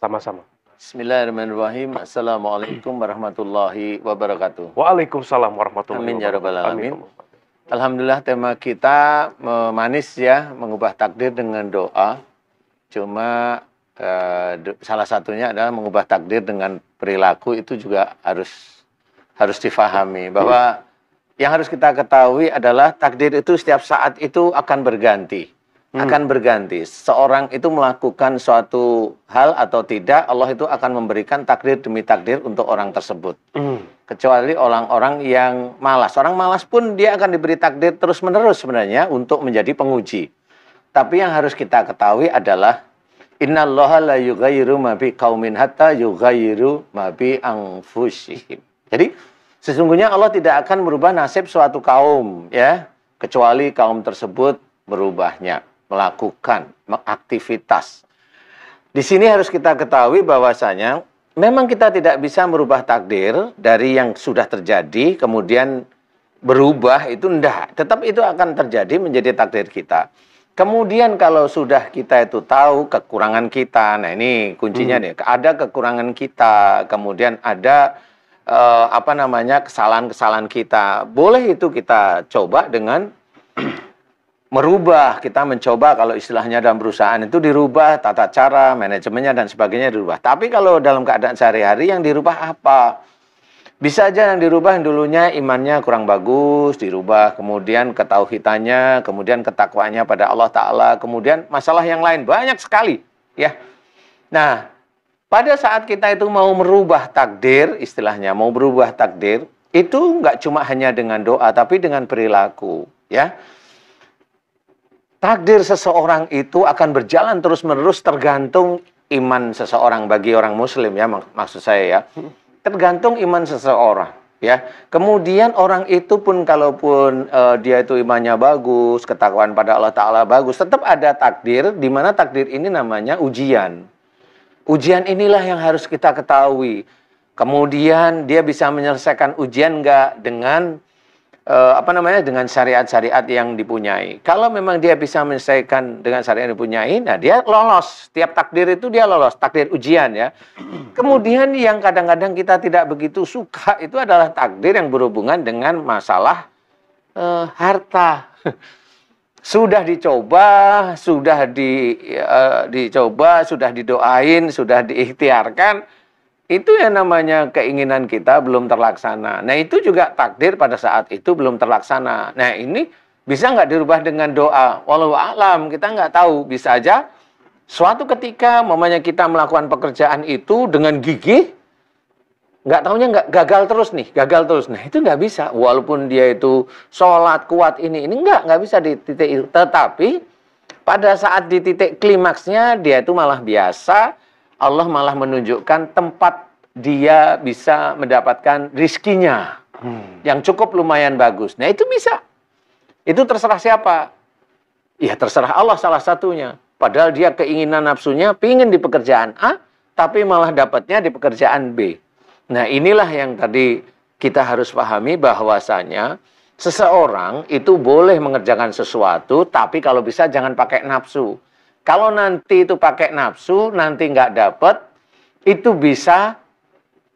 sama-sama. Bismillahirrahmanirrahim. Assalamualaikum warahmatullahi wabarakatuh. Waalaikumsalam warahmatullahi ya wabarakatuh. Amin Alhamdulillah tema kita manis ya, mengubah takdir dengan doa. Cuma eh, salah satunya adalah mengubah takdir dengan perilaku itu juga harus harus difahami bahwa yang harus kita ketahui adalah takdir itu setiap saat itu akan berganti hmm. akan berganti. Seorang itu melakukan suatu hal atau tidak, Allah itu akan memberikan takdir demi takdir untuk orang tersebut. Hmm. Kecuali orang-orang yang malas. Orang malas pun dia akan diberi takdir terus-menerus sebenarnya untuk menjadi penguji. Tapi yang harus kita ketahui adalah Allah la yugayiru mabi kaumin hatta yugayiru mabi bi Jadi sesungguhnya Allah tidak akan merubah nasib suatu kaum ya kecuali kaum tersebut berubahnya melakukan, mengaktivitas. Di sini harus kita ketahui bahwasanya memang kita tidak bisa merubah takdir dari yang sudah terjadi kemudian berubah itu ndak, tetap itu akan terjadi menjadi takdir kita. Kemudian kalau sudah kita itu tahu kekurangan kita, nah ini kuncinya hmm. nih, ada kekurangan kita, kemudian ada eh, apa namanya kesalahan-kesalahan kita, boleh itu kita coba dengan merubah, kita mencoba kalau istilahnya dalam perusahaan itu dirubah tata cara, manajemennya dan sebagainya dirubah. Tapi kalau dalam keadaan sehari-hari yang dirubah apa? Bisa aja yang dirubah yang dulunya imannya kurang bagus, dirubah kemudian ketauhidannya, kemudian ketakwaannya pada Allah taala, kemudian masalah yang lain banyak sekali, ya. Nah, pada saat kita itu mau merubah takdir, istilahnya mau berubah takdir, itu nggak cuma hanya dengan doa tapi dengan perilaku, ya. Takdir seseorang itu akan berjalan terus-menerus tergantung iman seseorang bagi orang muslim ya mak maksud saya ya. Tergantung iman seseorang ya. Kemudian orang itu pun kalaupun uh, dia itu imannya bagus, ketakwaan pada Allah taala bagus, tetap ada takdir di mana takdir ini namanya ujian. Ujian inilah yang harus kita ketahui. Kemudian dia bisa menyelesaikan ujian enggak dengan uh, apa namanya dengan syariat-syariat yang dipunyai. Kalau memang dia bisa menyelesaikan dengan syariat yang dipunyai, nah dia lolos. Tiap takdir itu dia lolos, takdir ujian ya. Kemudian yang kadang-kadang kita tidak begitu suka itu adalah takdir yang berhubungan dengan masalah uh, harta. sudah dicoba, sudah di, uh, dicoba, sudah didoain, sudah diikhtiarkan, itu yang namanya keinginan kita belum terlaksana. Nah itu juga takdir pada saat itu belum terlaksana. Nah ini bisa nggak dirubah dengan doa? Walau alam kita nggak tahu. Bisa aja suatu ketika mamanya kita melakukan pekerjaan itu dengan gigih, nggak tahunya nggak gagal terus nih, gagal terus. Nah itu nggak bisa. Walaupun dia itu sholat kuat ini ini nggak nggak bisa di titik itu. Tetapi pada saat di titik klimaksnya dia itu malah biasa Allah malah menunjukkan tempat dia bisa mendapatkan rizkinya hmm. yang cukup lumayan bagus. Nah itu bisa. Itu terserah siapa. Ya terserah Allah salah satunya. Padahal dia keinginan nafsunya pingin di pekerjaan A, tapi malah dapatnya di pekerjaan B. Nah inilah yang tadi kita harus pahami bahwasanya seseorang itu boleh mengerjakan sesuatu, tapi kalau bisa jangan pakai nafsu. Kalau nanti itu pakai nafsu, nanti nggak dapet, itu bisa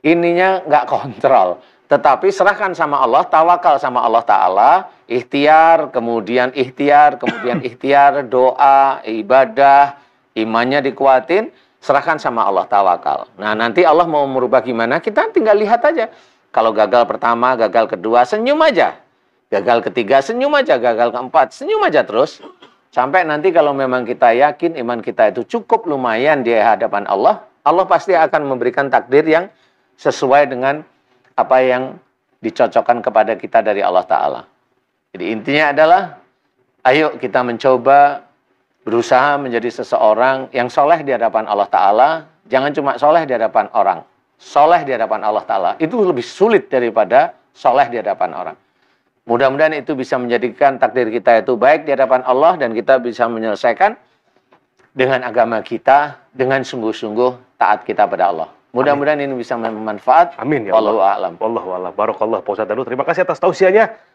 ininya nggak kontrol. Tetapi serahkan sama Allah, tawakal sama Allah Ta'ala, ikhtiar, kemudian ikhtiar, kemudian ikhtiar, doa, ibadah, imannya dikuatin, serahkan sama Allah tawakal. Nah nanti Allah mau merubah gimana, kita tinggal lihat aja. Kalau gagal pertama, gagal kedua, senyum aja. Gagal ketiga, senyum aja. Gagal keempat, senyum aja terus. Sampai nanti kalau memang kita yakin iman kita itu cukup lumayan di hadapan Allah, Allah pasti akan memberikan takdir yang sesuai dengan apa yang dicocokkan kepada kita dari Allah Ta'ala. Jadi intinya adalah, ayo kita mencoba berusaha menjadi seseorang yang soleh di hadapan Allah Ta'ala, jangan cuma soleh di hadapan orang. Soleh di hadapan Allah Ta'ala itu lebih sulit daripada soleh di hadapan orang. Mudah-mudahan itu bisa menjadikan takdir kita itu baik di hadapan Allah dan kita bisa menyelesaikan dengan agama kita dengan sungguh-sungguh taat kita pada Allah. Mudah-mudahan ini bisa bermanfaat. Amin ya Allah. Wallahu a'lam. Wallahu a'lam. Barakallah Pak Ustaz Terima kasih atas tausiahnya.